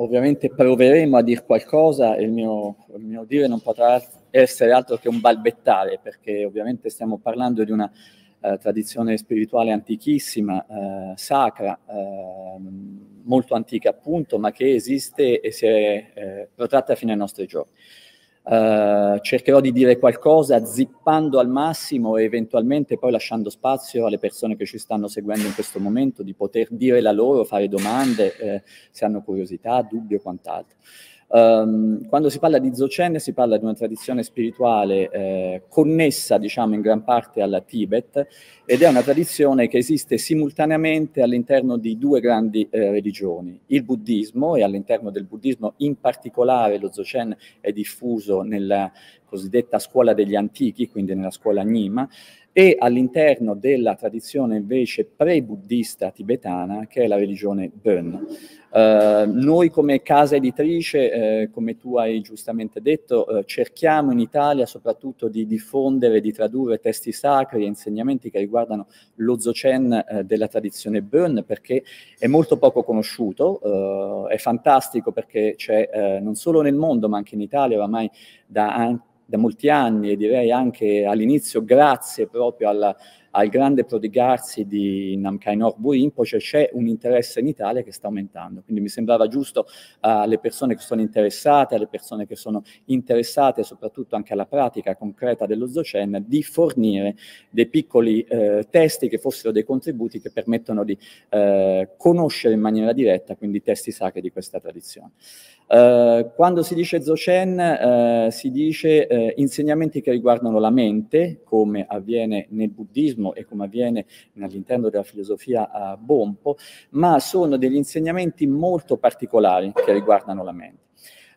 ovviamente proveremo a dire qualcosa e il mio, il mio dire non potrà essere altro che un balbettare, perché ovviamente stiamo parlando di una eh, tradizione spirituale antichissima, eh, sacra, eh, molto antica appunto, ma che esiste e si è eh, protratta fino ai nostri giorni. Eh, cercherò di dire qualcosa zippando al massimo e eventualmente poi lasciando spazio alle persone che ci stanno seguendo in questo momento di poter dire la loro, fare domande eh, se hanno curiosità, dubbi o quant'altro. Um, quando si parla di Dzogchen si parla di una tradizione spirituale eh, connessa diciamo in gran parte alla Tibet ed è una tradizione che esiste simultaneamente all'interno di due grandi eh, religioni, il buddismo e all'interno del buddismo in particolare lo Dzogchen è diffuso nella cosiddetta scuola degli antichi, quindi nella scuola Nima, e all'interno della tradizione invece pre-buddista tibetana, che è la religione Bön. Eh, noi come casa editrice, eh, come tu hai giustamente detto, eh, cerchiamo in Italia soprattutto di diffondere, di tradurre testi sacri e insegnamenti che riguardano lo Dzogchen eh, della tradizione Bön, perché è molto poco conosciuto, eh, è fantastico perché c'è eh, non solo nel mondo ma anche in Italia oramai da anni, da molti anni e direi anche all'inizio grazie proprio alla al grande prodigarsi di Namkainor Norbu c'è un interesse in Italia che sta aumentando, quindi mi sembrava giusto eh, alle uh, persone che sono interessate, alle persone che sono interessate soprattutto anche alla pratica concreta dello Zocen, di fornire dei piccoli uh, testi che fossero dei contributi che permettono di uh, conoscere in maniera diretta quindi i testi sacri di questa tradizione. quando si dice Zochen si dice insegnamenti che riguardano la mente, come avviene nel buddismo, buddismo e come avviene all'interno della filosofia a eh, Bompo, ma sono degli insegnamenti molto particolari che riguardano la mente.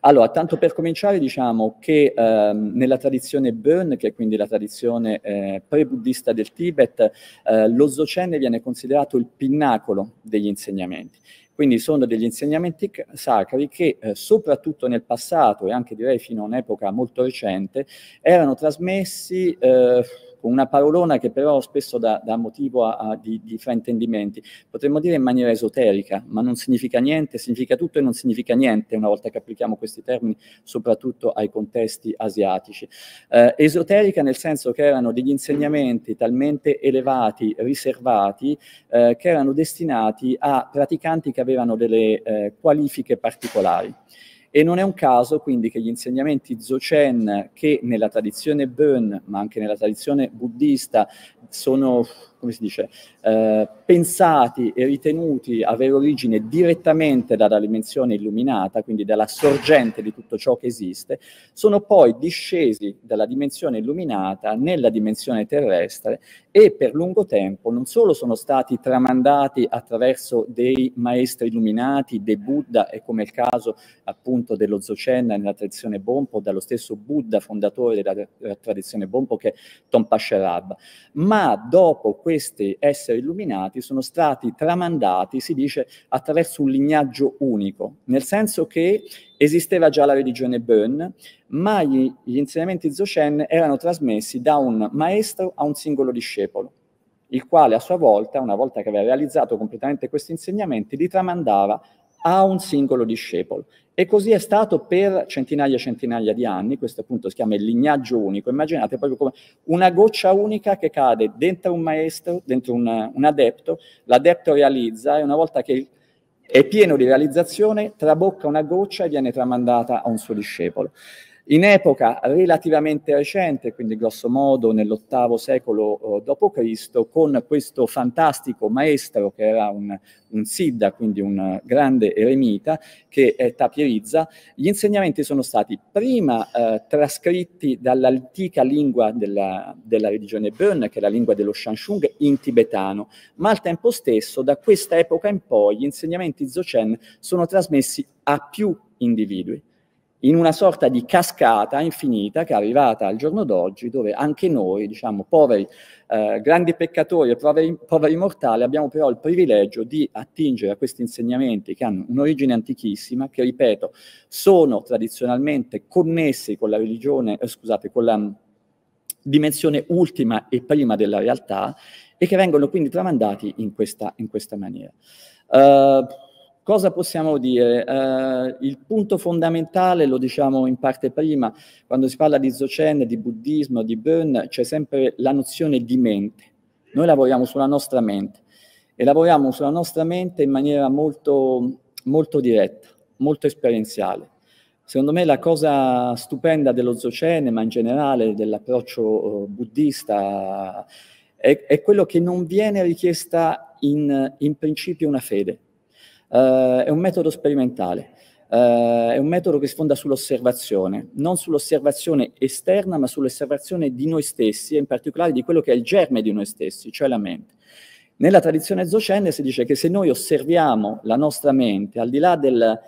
Allora, tanto per cominciare, diciamo che ehm, nella tradizione Bön, che è quindi la tradizione eh, pre-buddista del Tibet, eh, lo Dzogchen viene considerato il pinnacolo degli insegnamenti. Quindi sono degli insegnamenti sacri che eh, soprattutto nel passato e anche direi fino a un'epoca molto recente erano trasmessi eh, con ecco, una parolona che però spesso dà, dà motivo a, a, di, di, fraintendimenti. Potremmo dire in maniera esoterica, ma non significa niente, significa tutto e non significa niente una volta che applichiamo questi termini, soprattutto ai contesti asiatici. Eh, esoterica nel senso che erano degli insegnamenti talmente elevati, riservati, eh, che erano destinati a praticanti che avevano delle eh, qualifiche particolari. E non è un caso quindi che gli insegnamenti Dzogchen, che nella tradizione Bön, ma anche nella tradizione buddista, sono come si dice, eh, pensati e ritenuti avere origine direttamente dalla dimensione illuminata, quindi dalla sorgente di tutto ciò che esiste, sono poi discesi dalla dimensione illuminata nella dimensione terrestre e per lungo tempo non solo sono stati tramandati attraverso dei maestri illuminati, dei Buddha, e come il caso appunto dello Dzogchen nella tradizione Bompo, dallo stesso Buddha fondatore della, tradizione Bompo che è Tom Pasherab, ma dopo questo questi esseri illuminati sono stati tramandati, si dice, attraverso un lignaggio unico, nel senso che esisteva già la religione Bön, ma gli, gli insegnamenti Zocen erano trasmessi da un maestro a un singolo discepolo il quale a sua volta, una volta che aveva realizzato completamente questi insegnamenti, li tramandava a un singolo discepolo. E così è stato per centinaia e centinaia di anni, questo appunto si chiama il lignaggio unico, immaginate proprio come una goccia unica che cade dentro un maestro, dentro un, un adepto, l'adepto realizza e una volta che è pieno di realizzazione trabocca una goccia e viene tramandata a un suo discepolo. In epoca relativamente recente, quindi grosso modo nell'ottavo secolo eh, d.C., con questo fantastico maestro che era un, un Siddha, quindi un grande eremita, che è Tapirizza, gli insegnamenti sono stati prima eh, trascritti dall'antica lingua della, della religione Bön, che è la lingua dello Shanshung, in tibetano, ma al tempo stesso, da questa epoca in poi, gli insegnamenti Dzogchen sono trasmessi a più individui in una sorta di cascata infinita che è arrivata al giorno d'oggi, dove anche noi, diciamo, poveri, eh, grandi peccatori e poveri, poveri, mortali, abbiamo però il privilegio di attingere a questi insegnamenti che hanno un'origine antichissima, che ripeto, sono tradizionalmente connessi con la religione, eh, scusate, con la dimensione ultima e prima della realtà e che vengono quindi tramandati in questa, in questa maniera. Uh, Cosa possiamo dire? Eh, il punto fondamentale, lo diciamo in parte prima, quando si parla di Dzogchen, di buddismo, di Burn, c'è sempre la nozione di mente. Noi lavoriamo sulla nostra mente e lavoriamo sulla nostra mente in maniera molto, molto diretta, molto esperienziale. Secondo me la cosa stupenda dello Dzogchen, ma in generale dell'approccio eh, buddista, è, è quello che non viene richiesta in, in principio una fede eh, è un metodo sperimentale. Uh, è un metodo che si fonda sull'osservazione, non sull'osservazione esterna, ma sull'osservazione di noi stessi e in particolare di quello che è il germe di noi stessi, cioè la mente. Nella tradizione zocenne si dice che se noi osserviamo la nostra mente, al di là del,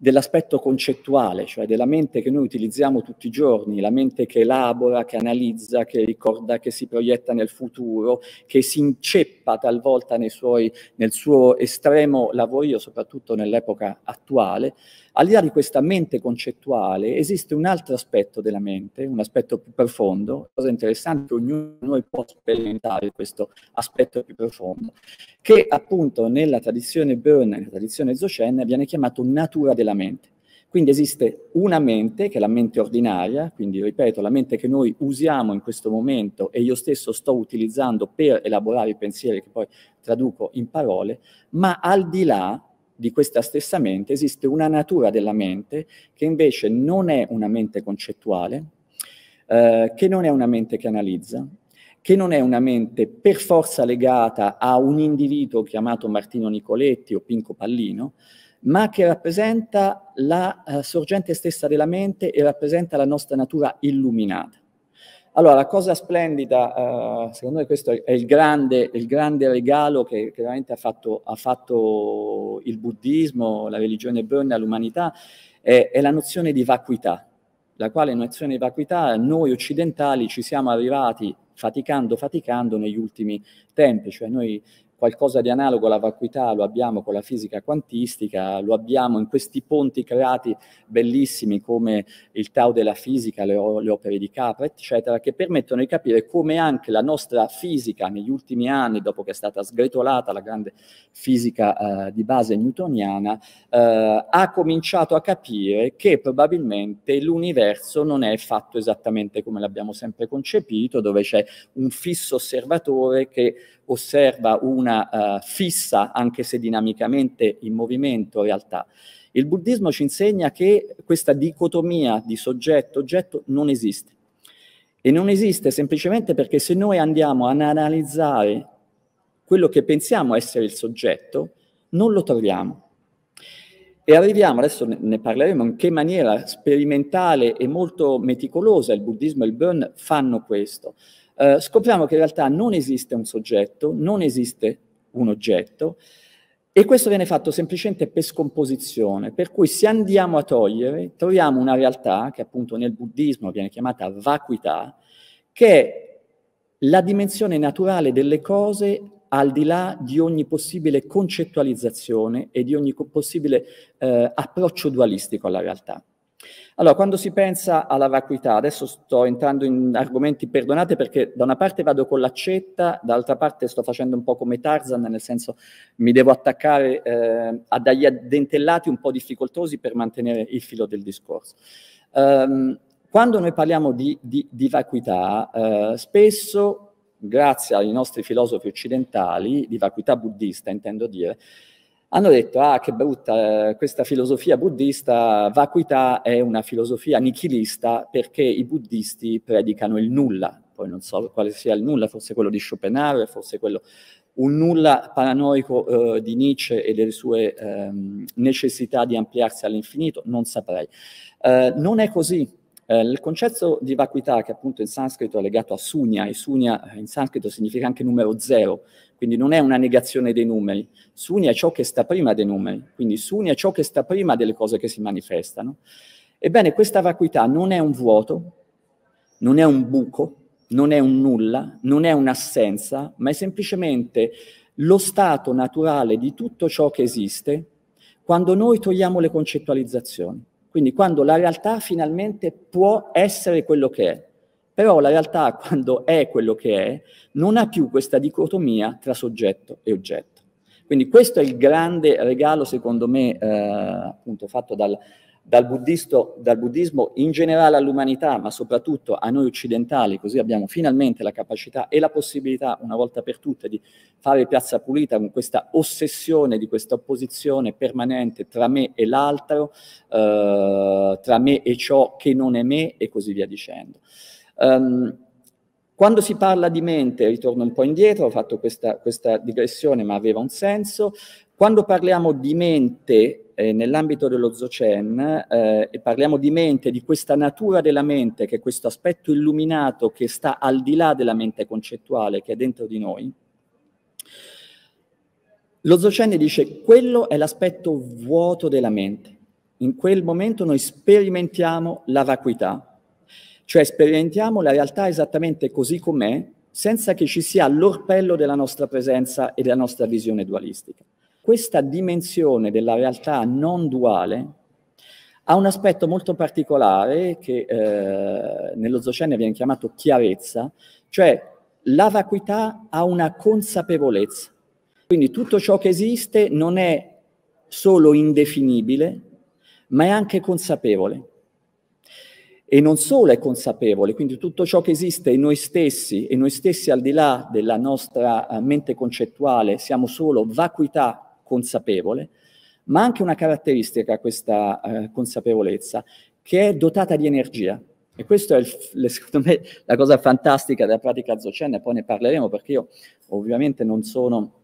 dell'aspetto concettuale, cioè della mente che noi utilizziamo tutti i giorni, la mente che elabora, che analizza, che ricorda, che si proietta nel futuro, che si inceppa talvolta suoi, nel suo estremo lavorio, soprattutto nell'epoca attuale, al di là di questa mente concettuale esiste un altro aspetto della mente, un aspetto più profondo, La cosa interessante che ognuno di noi può sperimentare questo aspetto più profondo, che appunto nella tradizione Burn, nella tradizione Zocenna, viene chiamato natura della mente. Quindi esiste una mente, che è la mente ordinaria, quindi ripeto, la mente che noi usiamo in questo momento e io stesso sto utilizzando per elaborare i pensieri che poi traduco in parole, ma al di là di questa stessa mente esiste una natura della mente che invece non è una mente concettuale, eh, che non è una mente che analizza, che non è una mente per forza legata a un individuo chiamato Martino Nicoletti o Pinco Pallino, ma che rappresenta la eh, sorgente stessa della mente e rappresenta la nostra natura illuminata. Allora, la cosa splendida, eh, secondo me questo è il grande, il grande regalo che, che veramente ha fatto, ha fatto, il buddismo, la religione Burn all'umanità, è, è la nozione di vacuità, la quale nozione di vacuità noi occidentali ci siamo arrivati faticando, faticando negli ultimi tempi, cioè noi Qualcosa di analogo alla vacuità lo abbiamo con la fisica quantistica, lo abbiamo in questi ponti creati bellissimi come il Tau della fisica, le, le opere di Capra, eccetera, che permettono di capire come anche la nostra fisica negli ultimi anni, dopo che è stata sgretolata la grande fisica eh, di base newtoniana, eh, ha cominciato a capire che probabilmente l'universo non è fatto esattamente come l'abbiamo sempre concepito, dove c'è un fisso osservatore che osserva una una uh, fissa, anche se dinamicamente in movimento, realtà. Il buddismo ci insegna che questa dicotomia di soggetto-oggetto non esiste. E non esiste semplicemente perché se noi andiamo ad analizzare quello che pensiamo essere il soggetto, non lo troviamo. E arriviamo, adesso ne parleremo, in che maniera sperimentale e molto meticolosa il buddismo e il burn fanno questo. Eh, scopriamo che in realtà non esiste un soggetto, non esiste un oggetto e questo viene fatto semplicemente per scomposizione, per cui se andiamo a togliere troviamo una realtà che appunto nel buddismo viene chiamata vacuità, che è la dimensione naturale delle cose al di là di ogni possibile concettualizzazione e di ogni possibile eh, approccio dualistico alla realtà. Allora, quando si pensa alla vacuità, adesso sto entrando in argomenti, perdonate perché da una parte vado con l'accetta, dall'altra parte sto facendo un po' come Tarzan, nel senso mi devo attaccare eh, a dagli addentellati un po' difficoltosi per mantenere il filo del discorso. Um, quando noi parliamo di, di, di vacuità, eh, spesso, grazie ai nostri filosofi occidentali, di vacuità buddista intendo dire, hanno detto ah che brutta eh, questa filosofia buddista, vacuità è una filosofia nichilista perché i buddisti predicano il nulla, poi non so quale sia il nulla, forse quello di Schopenhauer, forse quello un nulla paranoico eh, di Nietzsche e delle sue eh, necessità di ampliarsi all'infinito, non saprei. Eh, non è così. Eh, il concetto di vacuità, che appunto in sanscrito è legato a sunya, e sunya eh, in sanscrito significa anche numero zero, quindi non è una negazione dei numeri, Sunni è ciò che sta prima dei numeri, quindi Sunni è ciò che sta prima delle cose che si manifestano. Ebbene, questa vacuità non è un vuoto, non è un buco, non è un nulla, non è un'assenza, ma è semplicemente lo stato naturale di tutto ciò che esiste quando noi togliamo le concettualizzazioni, quindi quando la realtà finalmente può essere quello che è. Però la realtà, quando è quello che è, non ha più questa dicotomia tra soggetto e oggetto. Quindi questo è il grande regalo, secondo me, eh, appunto fatto dal, dal, dal buddismo in generale all'umanità, ma soprattutto a noi occidentali, così abbiamo finalmente la capacità e la possibilità, una volta per tutte, di fare piazza pulita con questa ossessione, di questa opposizione permanente tra me e l'altro, eh, tra me e ciò che non è me e così via dicendo. Um, quando si parla di mente, ritorno un po' indietro, ho fatto questa, questa digressione ma aveva un senso, quando parliamo di mente eh, nell'ambito dello Zocen eh, e parliamo di mente, di questa natura della mente, che è questo aspetto illuminato che sta al di là della mente concettuale, che è dentro di noi, lo Zocen dice quello è l'aspetto vuoto della mente. In quel momento noi sperimentiamo la vacuità, cioè sperimentiamo la realtà esattamente così com'è, senza che ci sia l'orpello della nostra presenza e della nostra visione dualistica. Questa dimensione della realtà non duale ha un aspetto molto particolare che eh, nello Zocene viene chiamato chiarezza, cioè la vacuità ha una consapevolezza. Quindi tutto ciò che esiste non è solo indefinibile, ma è anche consapevole e non solo è consapevole, quindi tutto ciò che esiste in noi stessi e noi stessi al di là della nostra eh, mente concettuale siamo solo vacuità consapevole, ma anche una caratteristica questa eh, consapevolezza che è dotata di energia. E questa è, il, secondo me, la cosa fantastica della pratica Zochen, e poi ne parleremo perché io ovviamente non sono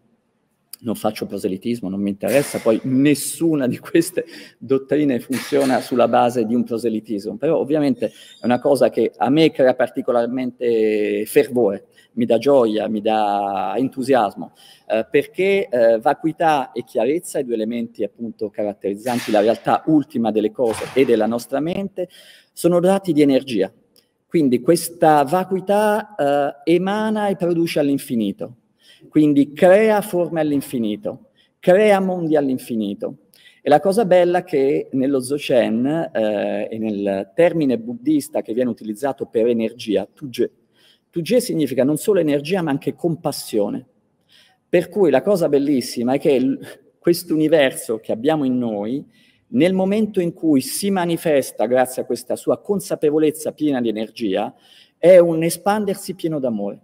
non faccio proselitismo, non mi interessa, poi nessuna di queste dottrine funziona sulla base di un proselitismo, però ovviamente è una cosa che a me crea particolarmente fervore, mi dà gioia, mi dà entusiasmo, eh, perché eh, vacuità e chiarezza, i due elementi appunto caratterizzanti la realtà ultima delle cose e della nostra mente, sono dati di energia. Quindi questa vacuità eh, emana e produce all'infinito quindi crea forme all'infinito, crea mondi all'infinito. E la cosa bella è che nello Dzogchen eh, e nel termine buddista che viene utilizzato per energia, Tuje, Tuje significa non solo energia ma anche compassione. Per cui la cosa bellissima è che questo universo che abbiamo in noi, nel momento in cui si manifesta grazie a questa sua consapevolezza piena di energia, è un espandersi pieno d'amore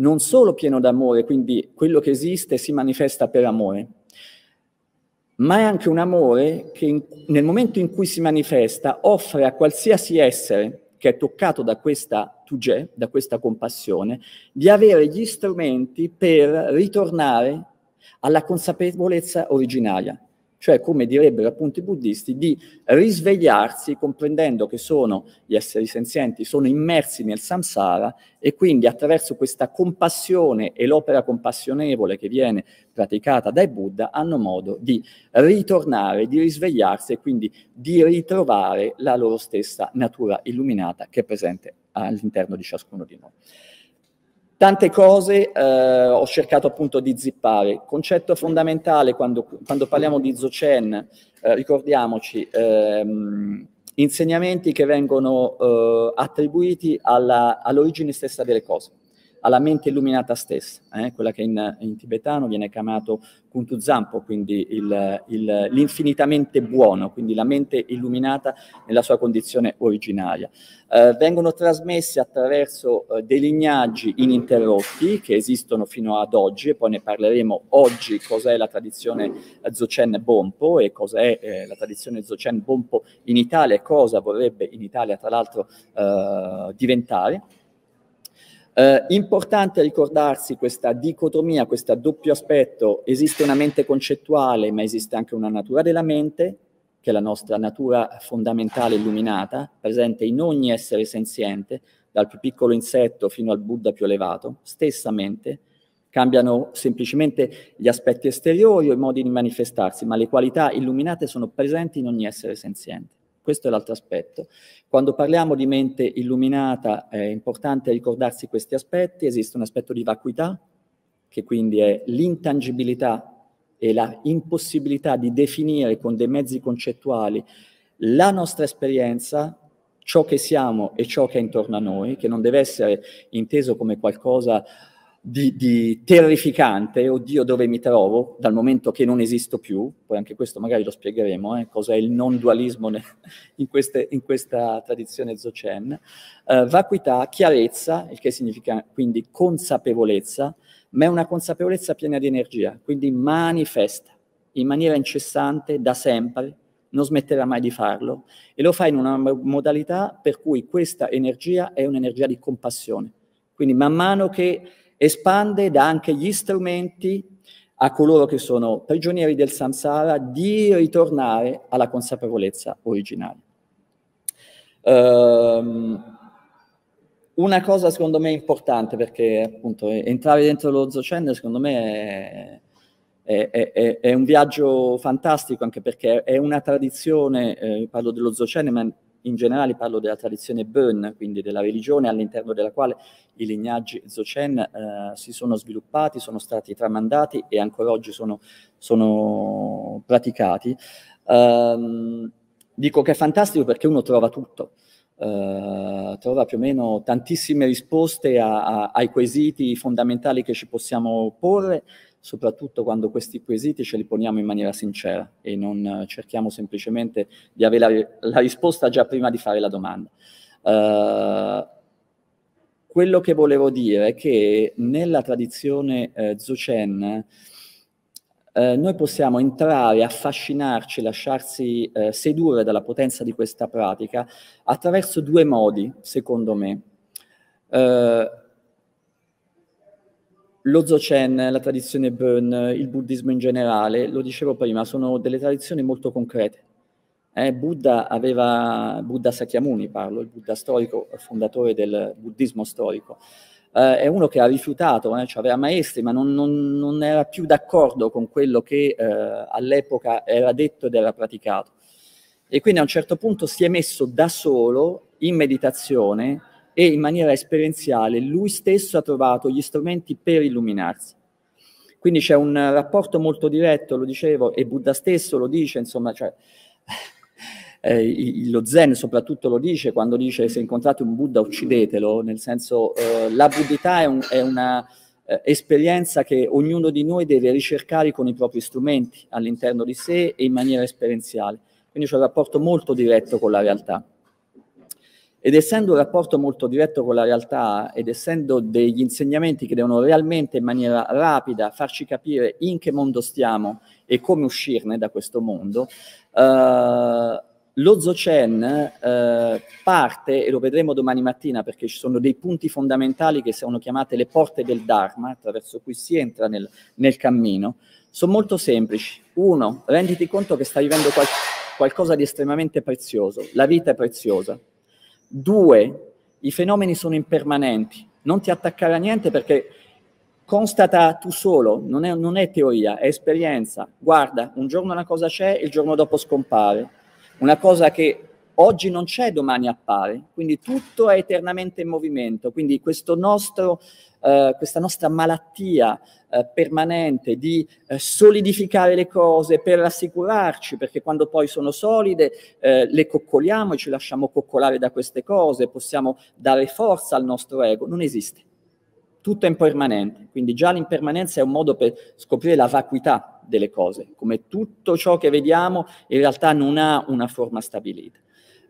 non solo pieno d'amore, quindi quello che esiste si manifesta per amore, ma è anche un amore che in, nel momento in cui si manifesta offre a qualsiasi essere che è toccato da questa tugè, da questa compassione, di avere gli strumenti per ritornare alla consapevolezza originaria, cioè come direbbero appunto i buddisti, di risvegliarsi comprendendo che sono gli esseri senzienti, sono immersi nel samsara e quindi attraverso questa compassione e l'opera compassionevole che viene praticata dai Buddha hanno modo di ritornare, di risvegliarsi e quindi di ritrovare la loro stessa natura illuminata che è presente all'interno di ciascuno di noi. Tante cose eh, ho cercato appunto di zippare. Concetto fondamentale quando, quando parliamo di Zochen, eh, ricordiamoci, ehm, insegnamenti che vengono eh, attribuiti alla, all'origine stessa delle cose alla mente illuminata stessa, eh? quella che in, in, tibetano viene chiamato Kuntu Zampo, quindi il, il, l'infinitamente buono, quindi la mente illuminata nella sua condizione originaria. Eh, vengono trasmessi attraverso eh, dei lignaggi ininterrotti che esistono fino ad oggi, e poi ne parleremo oggi cos'è la tradizione Dzogchen Bompo e cos'è eh, la tradizione Dzogchen Bompo in Italia e cosa vorrebbe in Italia tra l'altro eh, diventare. Eh, importante ricordarsi questa dicotomia, questo doppio aspetto, esiste una mente concettuale ma esiste anche una natura della mente, che è la nostra natura fondamentale illuminata, presente in ogni essere senziente, dal più piccolo insetto fino al Buddha più elevato, stessa mente, cambiano semplicemente gli aspetti esteriori o i modi di manifestarsi, ma le qualità illuminate sono presenti in ogni essere senziente. Questo è l'altro aspetto. Quando parliamo di mente illuminata è importante ricordarsi questi aspetti. Esiste un aspetto di vacuità, che quindi è l'intangibilità e la impossibilità di definire con dei mezzi concettuali la nostra esperienza, ciò che siamo e ciò che è intorno a noi, che non deve essere inteso come qualcosa di, di terrificante, oddio dove mi trovo, dal momento che non esisto più, poi anche questo magari lo spiegheremo, eh, cos'è il non dualismo ne, in, queste, in, questa tradizione Dzogchen, eh, vacuità, chiarezza, il che significa quindi consapevolezza, ma è una consapevolezza piena di energia, quindi manifesta in maniera incessante da sempre, non smetterà mai di farlo e lo fa in una modalità per cui questa energia è un'energia di compassione. Quindi man mano che espande da anche gli strumenti a coloro che sono prigionieri del samsara di ritornare alla consapevolezza originale. Um, una cosa secondo me importante, perché appunto entrare dentro lo Zochen secondo me è, è, è, è, un viaggio fantastico, anche perché è una tradizione, eh, parlo dello Zochen, ma in generale parlo della tradizione Bön, quindi della religione all'interno della quale i lignaggi Dzogchen eh, si sono sviluppati, sono stati tramandati e ancora oggi sono, sono praticati. Ehm, dico che è fantastico perché uno trova tutto. Uh, trova più o meno tantissime risposte a, a, ai quesiti fondamentali che ci possiamo porre soprattutto quando questi quesiti ce li poniamo in maniera sincera e non eh, cerchiamo semplicemente di avere la, la risposta già prima di fare la domanda. Uh, quello che volevo dire è che nella tradizione eh, Dzogchen eh, noi possiamo entrare, affascinarci, lasciarsi eh, sedurre dalla potenza di questa pratica attraverso due modi, secondo me. Eh, lo Dzogchen, la tradizione Burn, il buddismo in generale, lo dicevo prima, sono delle tradizioni molto concrete. Eh, Buddha aveva, Buddha Sakyamuni parlo, il Buddha storico, fondatore del buddismo storico, eh, è uno che ha rifiutato, eh, cioè aveva maestri, ma non, non, non, era più d'accordo con quello che eh, all'epoca era detto ed era praticato. E quindi a un certo punto si è messo da solo in meditazione e in maniera esperienziale lui stesso ha trovato gli strumenti per illuminarsi. Quindi c'è un rapporto molto diretto, lo dicevo, e Buddha stesso lo dice, insomma, cioè, eh, lo Zen soprattutto lo dice quando dice se incontrate un Buddha uccidetelo, nel senso eh, la buddhità è, un, è una eh, esperienza che ognuno di noi deve ricercare con i propri strumenti all'interno di sé e in maniera esperienziale. Quindi c'è un rapporto molto diretto con la realtà. Ed essendo un rapporto molto diretto con la realtà ed essendo degli insegnamenti che devono realmente in maniera rapida farci capire in che mondo stiamo e come uscirne da questo mondo, eh, lo Zochen eh, parte, e lo vedremo domani mattina perché ci sono dei punti fondamentali che sono chiamate le porte del Dharma, attraverso cui si entra nel, nel cammino, sono molto semplici. Uno, renditi conto che stai vivendo qual- qualcosa di estremamente prezioso, la vita è preziosa, Due, i fenomeni sono impermanenti, non ti attaccare a niente perché constata tu solo, non è, non è teoria, è esperienza. Guarda, un giorno una cosa c'è, il giorno dopo scompare. Una cosa che oggi non c'è, domani appare. Quindi tutto è eternamente in movimento. Quindi questo nostro eh, questa nostra malattia eh, permanente di eh, solidificare le cose per rassicurarci, perché quando poi sono solide eh, le coccoliamo e ci lasciamo coccolare da queste cose, possiamo dare forza al nostro ego, non esiste. Tutto è impermanente, quindi già l'impermanenza è un modo per scoprire la vacuità delle cose, come tutto ciò che vediamo in realtà non ha una forma stabilita.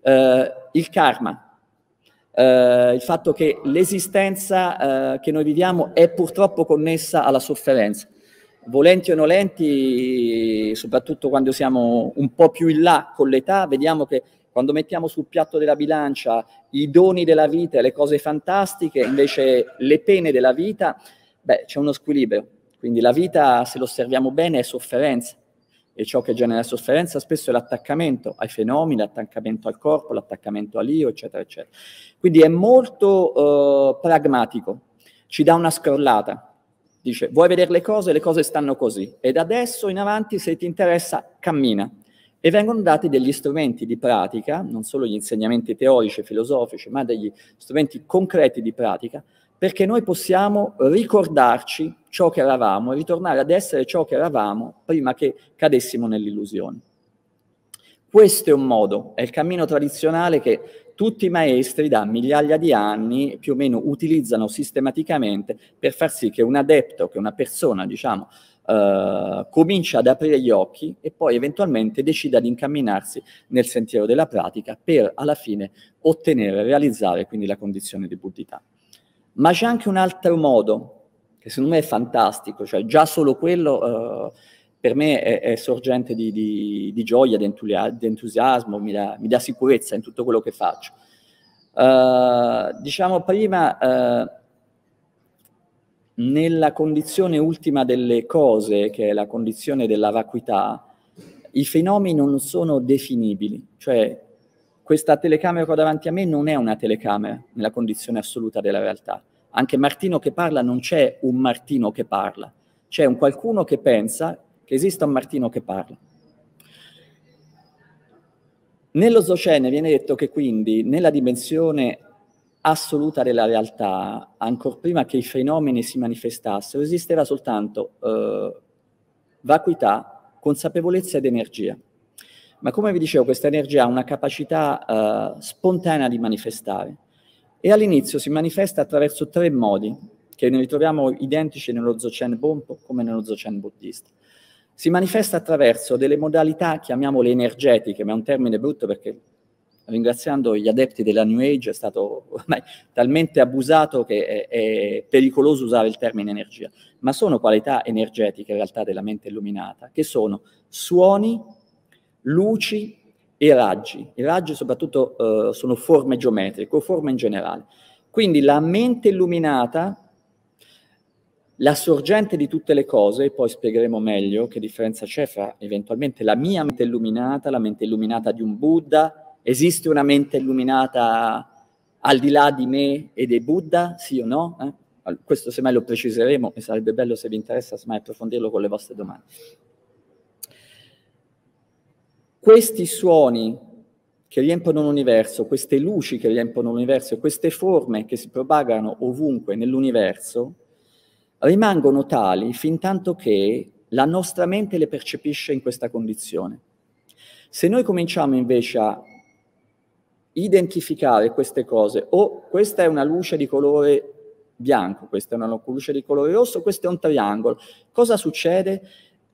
Eh, il karma, eh, il fatto che l'esistenza eh, che noi viviamo è purtroppo connessa alla sofferenza. Volenti o nolenti, soprattutto quando siamo un po' più in là con l'età, vediamo che quando mettiamo sul piatto della bilancia i doni della vita e le cose fantastiche, invece le pene della vita, beh, c'è uno squilibrio. Quindi la vita, se lo osserviamo bene, è sofferenza e ciò che genera sofferenza spesso è l'attaccamento ai fenomeni, l'attaccamento al corpo, l'attaccamento all'io, eccetera, eccetera. Quindi è molto eh, pragmatico, ci dà una scrollata, dice vuoi vedere le cose, le cose stanno così e da adesso in avanti se ti interessa cammina. E vengono dati degli strumenti di pratica, non solo gli insegnamenti teorici e filosofici, ma degli strumenti concreti di pratica perché noi possiamo ricordarci ciò che eravamo e ritornare ad essere ciò che eravamo prima che cadessimo nell'illusione. Questo è un modo, è il cammino tradizionale che tutti i maestri da migliaia di anni più o meno utilizzano sistematicamente per far sì che un adepto, che una persona, diciamo, Uh, eh, comincia ad aprire gli occhi e poi eventualmente decida di incamminarsi nel sentiero della pratica per alla fine ottenere, realizzare quindi la condizione di buddhità. Ma c'è anche un altro modo, che secondo me è fantastico, cioè già solo quello eh, per me è, è sorgente di, di, di, gioia, di, entusiasmo, mi dà, mi dà, sicurezza in tutto quello che faccio. Uh, diciamo prima, uh, nella condizione ultima delle cose, che è la condizione della vacuità, i fenomeni non sono definibili, cioè questa telecamera qua davanti a me non è una telecamera nella condizione assoluta della realtà anche Martino che parla non c'è un Martino che parla, c'è un qualcuno che pensa che esista un Martino che parla. Nello Zocene viene detto che quindi nella dimensione assoluta della realtà, ancora prima che i fenomeni si manifestassero, esisteva soltanto eh, vacuità, consapevolezza ed energia. Ma come vi dicevo, questa energia ha una capacità eh, spontanea di manifestare e all'inizio si manifesta attraverso tre modi, che ne ritroviamo identici nello Dzogchen Bompo come nello Dzogchen buddista. Si manifesta attraverso delle modalità, chiamiamole energetiche, ma è un termine brutto perché ringraziando gli adepti della New Age è stato ormai talmente abusato che è, è, pericoloso usare il termine energia, ma sono qualità energetiche in realtà della mente illuminata, che sono suoni, luci, i raggi. I raggi soprattutto eh, sono forme geometriche o forme in generale. Quindi la mente illuminata, la sorgente di tutte le cose, e poi spiegheremo meglio che differenza c'è fra eventualmente la mia mente illuminata, la mente illuminata di un Buddha, esiste una mente illuminata al di là di me e dei Buddha, sì o no? Eh? Questo semmai lo preciseremo e sarebbe bello se vi interessa semmai approfondirlo con le vostre domande questi suoni che riempiono l'universo, queste luci che riempiono l'universo e queste forme che si propagano ovunque nell'universo, rimangono tali fin tanto che la nostra mente le percepisce in questa condizione. Se noi cominciamo invece a identificare queste cose, o oh, questa è una luce di colore bianco, questa è una luce di colore rosso, questo è un triangolo, cosa succede?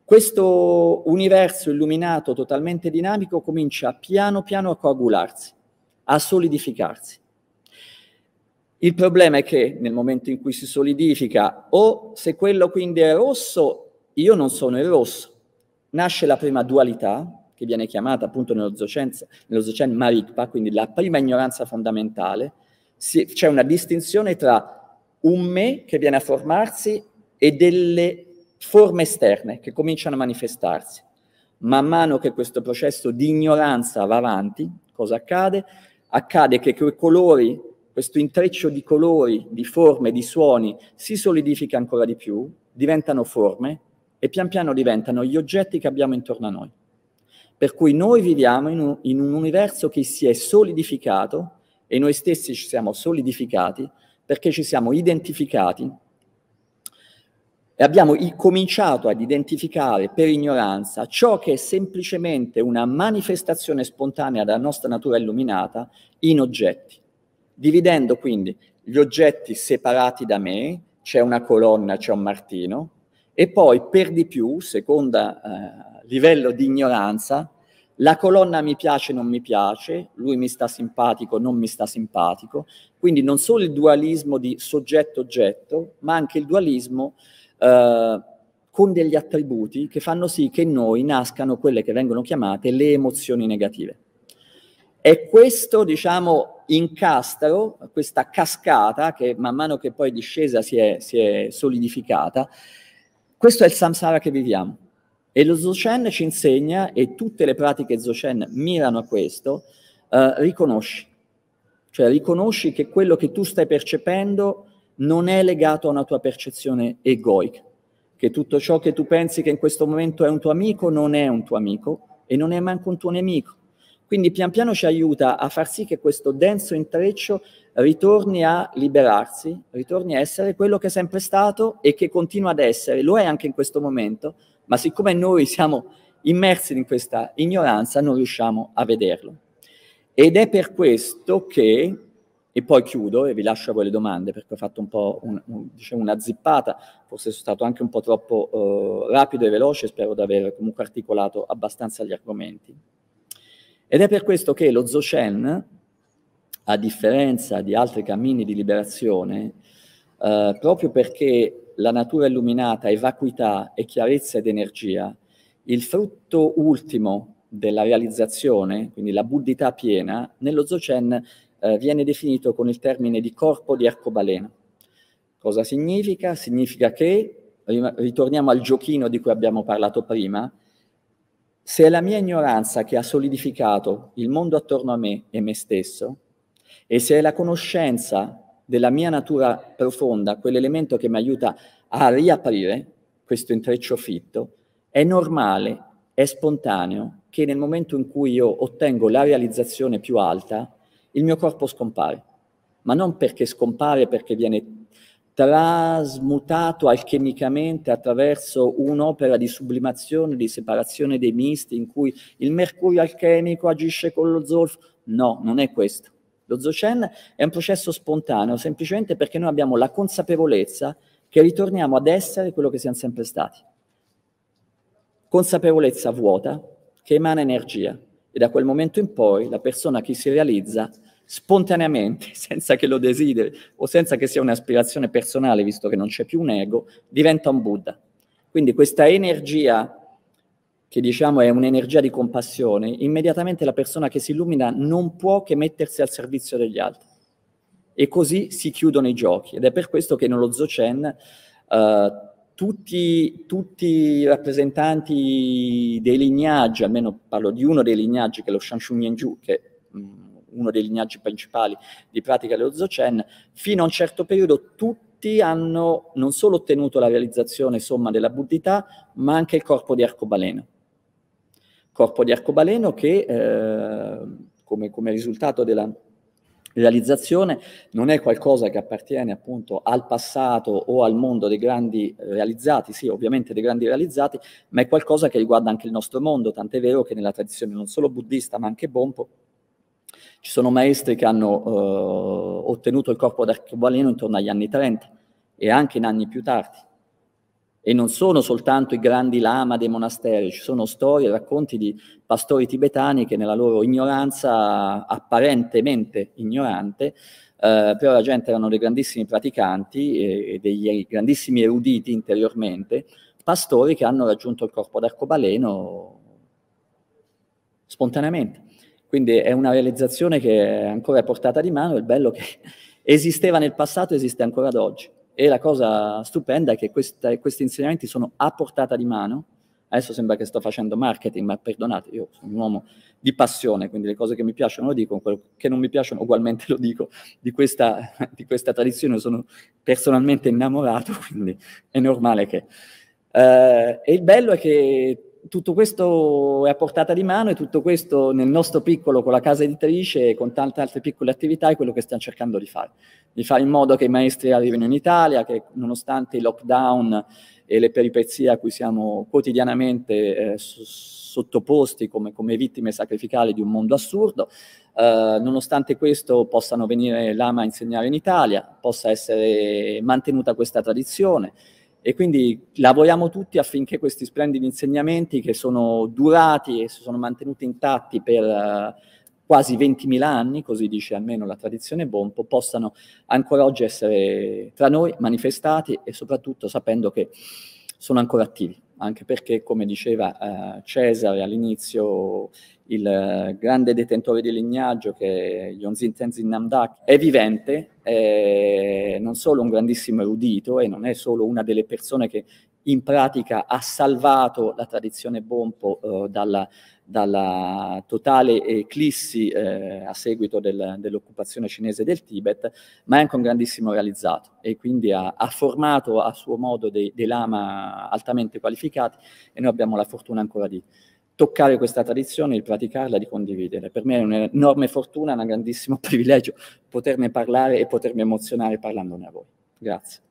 Questo universo illuminato, totalmente dinamico, comincia piano piano a coagularsi, a solidificarsi. Il problema è che nel momento in cui si solidifica, o se quello quindi è rosso, io non sono il rosso. Nasce la prima dualità, che viene chiamata appunto nello Dzogchen, nello Dzogchen Marikpa, quindi la prima ignoranza fondamentale, c'è una distinzione tra un me che viene a formarsi e delle forme esterne che cominciano a manifestarsi. Man mano che questo processo di ignoranza va avanti, cosa accade? Accade che quei colori, questo intreccio di colori, di forme, di suoni si solidifica ancora di più, diventano forme e pian piano diventano gli oggetti che abbiamo intorno a noi. Per cui noi viviamo in un, in un universo che si è solidificato e noi stessi ci siamo solidificati perché ci siamo identificati e abbiamo cominciato ad identificare per ignoranza ciò che è semplicemente una manifestazione spontanea della nostra natura illuminata in oggetti, dividendo quindi gli oggetti separati da me, c'è una colonna, c'è un martino, e poi per di più, secondo eh, livello di ignoranza, la colonna mi piace, non mi piace, lui mi sta simpatico, non mi sta simpatico, quindi non solo il dualismo di soggetto-oggetto, ma anche il dualismo eh, con degli attributi che fanno sì che in noi nascano quelle che vengono chiamate le emozioni negative. E questo, diciamo, incastro, questa cascata che man mano che poi è discesa si è, si è solidificata, questo è il samsara che viviamo. E lo Dzogchen ci insegna, e tutte le pratiche Dzogchen mirano a questo, eh, riconosci. Cioè riconosci che quello che tu stai percependo non è legato a una tua percezione egoica, che tutto ciò che tu pensi che in questo momento è un tuo amico non è un tuo amico e non è manco un tuo nemico. Quindi pian piano ci aiuta a far sì che questo denso intreccio ritorni a liberarsi, ritorni a essere quello che è sempre stato e che continua ad essere, lo è anche in questo momento, ma siccome noi siamo immersi in questa ignoranza non riusciamo a vederlo. Ed è per questo che e poi chiudo e vi lascio a voi le domande perché ho fatto un po' un, un, diciamo una zippata, forse sono stato anche un po' troppo eh, rapido e veloce, spero di aver comunque articolato abbastanza gli argomenti. Ed è per questo che lo Dzogchen, a differenza di altri cammini di liberazione, eh, proprio perché la natura illuminata è vacuità e chiarezza ed energia, il frutto ultimo della realizzazione, quindi la buddhità piena, nello è eh, viene definito con il termine di corpo di arcobaleno. Cosa significa? Significa che, ritorniamo al giochino di cui abbiamo parlato prima, se è la mia ignoranza che ha solidificato il mondo attorno a me e me stesso, e se è la conoscenza della mia natura profonda, quell'elemento che mi aiuta a riaprire questo intreccio fitto, è normale, è spontaneo che nel momento in cui io ottengo la realizzazione più alta, il mio corpo scompare, ma non perché scompare, perché viene trasmutato alchemicamente attraverso un'opera di sublimazione, di separazione dei misti, in cui il mercurio alchemico agisce con lo zolfo. No, non è questo. Lo Zocen è un processo spontaneo, semplicemente perché noi abbiamo la consapevolezza che ritorniamo ad essere quello che siamo sempre stati. Consapevolezza vuota che emana energia e da quel momento in poi la persona che si realizza spontaneamente, senza che lo desideri o senza che sia un'aspirazione personale, visto che non c'è più un ego, diventa un Buddha. Quindi questa energia, che diciamo è un'energia di compassione, immediatamente la persona che si illumina non può che mettersi al servizio degli altri. E così si chiudono i giochi. Ed è per questo che nello Zocen eh, tutti, tutti, i rappresentanti dei lignaggi, almeno parlo di uno dei lignaggi, che è lo Shanshun Yenju, che... Mh, mm, uno dei lineaggi principali di pratica dello Zocen, fino a un certo periodo tutti hanno non solo ottenuto la realizzazione somma della buddhità, ma anche il corpo di arcobaleno. Corpo di arcobaleno che, eh, come, come risultato della realizzazione non è qualcosa che appartiene appunto al passato o al mondo dei grandi realizzati, sì ovviamente dei grandi realizzati, ma è qualcosa che riguarda anche il nostro mondo, tant'è vero che nella tradizione non solo buddista ma anche bompo ci sono maestri che hanno eh, ottenuto il corpo d'arcobaleno intorno agli anni 30 e anche in anni più tardi. E non sono soltanto i grandi lama dei monasteri, ci sono storie, racconti di pastori tibetani che nella loro ignoranza, apparentemente ignorante, eh, però la gente erano dei grandissimi praticanti e, e dei grandissimi eruditi interiormente, pastori che hanno raggiunto il corpo d'arcobaleno spontaneamente. Quindi è una realizzazione che è ancora è portata di mano, il bello che esisteva nel passato esiste ancora ad oggi. E la cosa stupenda è che questa, questi insegnamenti sono a portata di mano. Adesso sembra che sto facendo marketing, ma perdonate, io sono un uomo di passione, quindi le cose che mi piacciono lo dico, quello che non mi piacciono ugualmente lo dico. Di questa, di questa tradizione sono personalmente innamorato, quindi è normale che... Uh, e il bello è che tutto questo è a portata di mano e tutto questo nel nostro piccolo, con la casa editrice e con tante altre piccole attività, è quello che stiamo cercando di fare. Di fare in modo che i maestri arrivino in Italia, che nonostante i lockdown e le peripezie a cui siamo quotidianamente eh, sottoposti come, come, vittime sacrificali di un mondo assurdo, eh, nonostante questo possano venire l'ama a insegnare in Italia, possa essere mantenuta questa tradizione, e quindi lavoriamo tutti affinché questi splendidi insegnamenti che sono durati e si sono mantenuti intatti per eh, quasi 20.000 anni, così dice almeno la tradizione Bompo, possano ancora oggi essere tra noi manifestati e soprattutto sapendo che sono ancora attivi anche perché, come diceva eh, Cesare all'inizio, il eh, grande detentore di lignaggio che è Yonzin Tenzin Namdak è vivente, è non solo un grandissimo erudito e non è solo una delle persone che in pratica ha salvato la tradizione Bompo eh, dalla dalla totale eclissi eh, a seguito del, dell'occupazione cinese del Tibet, ma è anche un grandissimo realizzato e quindi ha, ha formato a suo modo dei, dei, lama altamente qualificati e noi abbiamo la fortuna ancora di toccare questa tradizione, di praticarla, di condividere. Per me è un'enorme fortuna, un grandissimo privilegio poterne parlare e potermi emozionare parlandone a voi. Grazie.